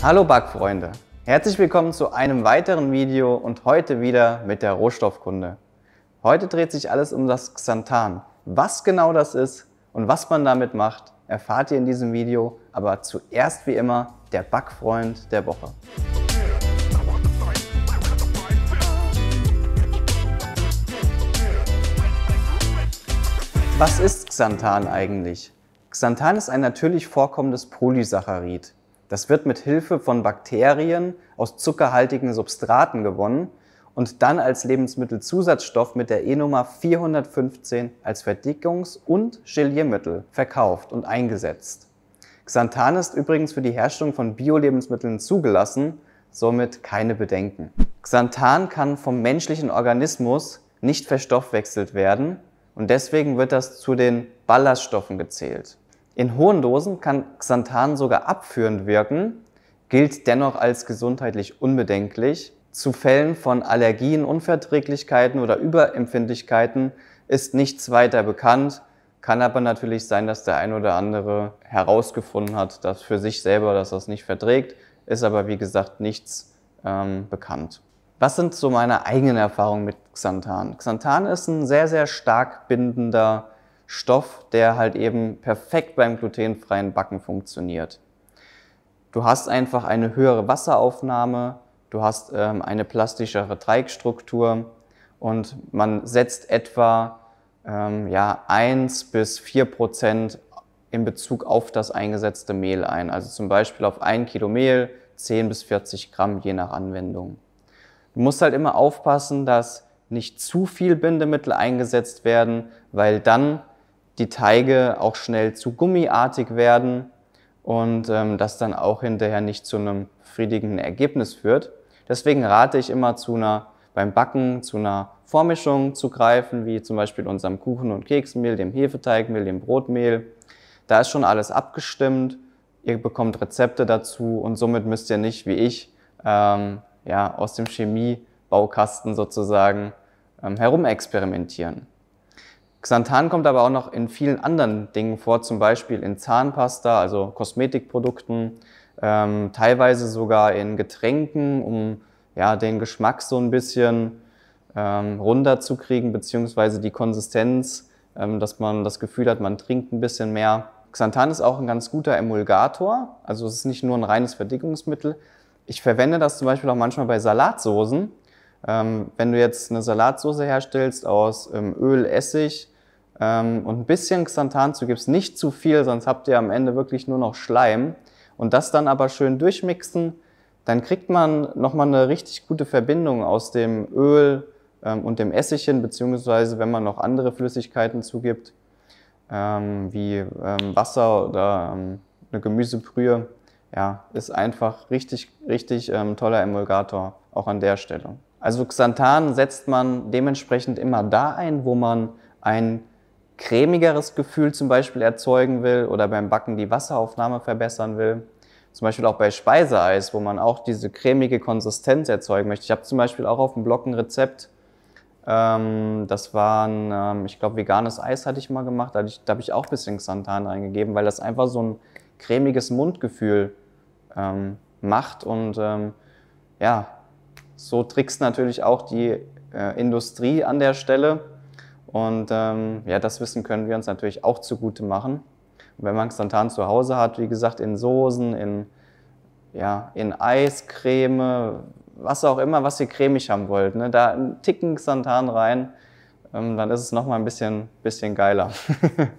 Hallo Backfreunde, herzlich willkommen zu einem weiteren Video und heute wieder mit der Rohstoffkunde. Heute dreht sich alles um das Xanthan. Was genau das ist und was man damit macht, erfahrt ihr in diesem Video, aber zuerst wie immer der Backfreund der Woche. Was ist Xanthan eigentlich? Xanthan ist ein natürlich vorkommendes Polysaccharid. Das wird mit Hilfe von Bakterien aus zuckerhaltigen Substraten gewonnen und dann als Lebensmittelzusatzstoff mit der E-Nummer 415 als Verdickungs- und Geliermittel verkauft und eingesetzt. Xanthan ist übrigens für die Herstellung von Bio-Lebensmitteln zugelassen, somit keine Bedenken. Xanthan kann vom menschlichen Organismus nicht verstoffwechselt werden und deswegen wird das zu den Ballaststoffen gezählt. In hohen Dosen kann Xanthan sogar abführend wirken, gilt dennoch als gesundheitlich unbedenklich. Zu Fällen von Allergien, Unverträglichkeiten oder Überempfindlichkeiten ist nichts weiter bekannt. Kann aber natürlich sein, dass der ein oder andere herausgefunden hat, dass für sich selber, dass das nicht verträgt, ist aber wie gesagt nichts ähm, bekannt. Was sind so meine eigenen Erfahrungen mit Xanthan? Xanthan ist ein sehr, sehr stark bindender Stoff, der halt eben perfekt beim glutenfreien Backen funktioniert. Du hast einfach eine höhere Wasseraufnahme, du hast ähm, eine plastischere Teigstruktur und man setzt etwa ähm, ja, 1 bis 4 Prozent in Bezug auf das eingesetzte Mehl ein. Also zum Beispiel auf ein Kilo Mehl 10 bis 40 Gramm je nach Anwendung. Du musst halt immer aufpassen, dass nicht zu viel Bindemittel eingesetzt werden, weil dann die Teige auch schnell zu gummiartig werden und ähm, das dann auch hinterher nicht zu einem befriedigenden Ergebnis führt. Deswegen rate ich immer zu einer, beim Backen zu einer Vormischung zu greifen, wie zum Beispiel unserem Kuchen- und Keksmehl, dem Hefeteigmehl, dem Brotmehl. Da ist schon alles abgestimmt. Ihr bekommt Rezepte dazu und somit müsst ihr nicht, wie ich, ähm, ja, aus dem Chemiebaukasten sozusagen ähm, herumexperimentieren. Xanthan kommt aber auch noch in vielen anderen Dingen vor, zum Beispiel in Zahnpasta, also Kosmetikprodukten, ähm, teilweise sogar in Getränken, um ja, den Geschmack so ein bisschen ähm, runterzukriegen, beziehungsweise die Konsistenz, ähm, dass man das Gefühl hat, man trinkt ein bisschen mehr. Xanthan ist auch ein ganz guter Emulgator, also es ist nicht nur ein reines Verdickungsmittel. Ich verwende das zum Beispiel auch manchmal bei Salatsoßen, ähm, wenn du jetzt eine Salatsauce herstellst aus ähm, Öl, Essig ähm, und ein bisschen Xanthan zugibst, nicht zu viel, sonst habt ihr am Ende wirklich nur noch Schleim und das dann aber schön durchmixen, dann kriegt man nochmal eine richtig gute Verbindung aus dem Öl ähm, und dem Essig hin, beziehungsweise wenn man noch andere Flüssigkeiten zugibt, ähm, wie ähm, Wasser oder eine Gemüsebrühe, ja, ist einfach richtig, richtig toller Emulgator, auch an der Stelle. Also Xanthan setzt man dementsprechend immer da ein, wo man ein cremigeres Gefühl zum Beispiel erzeugen will oder beim Backen die Wasseraufnahme verbessern will. Zum Beispiel auch bei Speiseeis, wo man auch diese cremige Konsistenz erzeugen möchte. Ich habe zum Beispiel auch auf dem Blog ein Rezept, Ähm, das war waren, ähm, ich glaube, veganes Eis hatte ich mal gemacht. Da, habe ich auch ein bisschen Xanthan reingegeben, weil das einfach so ein cremiges Mundgefühl ähm, macht und ähm, ja, so trickst natürlich auch die äh, Industrie an der Stelle. Und ähm, ja, das Wissen können wir uns natürlich auch zugute machen. Und wenn man Xanthan zu Hause hat, wie gesagt, in Soßen, in, ja, in Eiscreme, was auch immer, was ihr cremig haben wollt, ne? da einen Ticken Xanthan rein, ähm, dann ist es nochmal ein bisschen, bisschen geiler.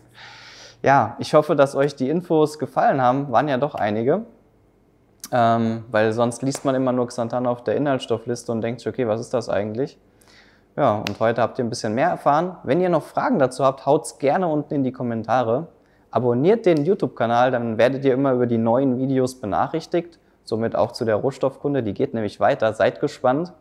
ja, ich hoffe, dass euch die Infos gefallen haben, waren ja doch einige. Ähm, weil sonst liest man immer nur Xanthan auf der Inhaltsstoffliste und denkt sich, okay, was ist das eigentlich? Ja, und heute habt ihr ein bisschen mehr erfahren. Wenn ihr noch Fragen dazu habt, haut es gerne unten in die Kommentare. Abonniert den YouTube-Kanal, dann werdet ihr immer über die neuen Videos benachrichtigt. Somit auch zu der Rohstoffkunde, die geht nämlich weiter. Seid gespannt.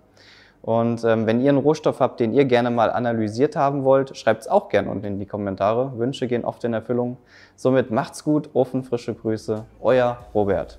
Und ähm, wenn ihr einen Rohstoff habt, den ihr gerne mal analysiert haben wollt, schreibt es auch gerne unten in die Kommentare. Wünsche gehen oft in Erfüllung. Somit macht's gut, ofenfrische Grüße, euer Robert.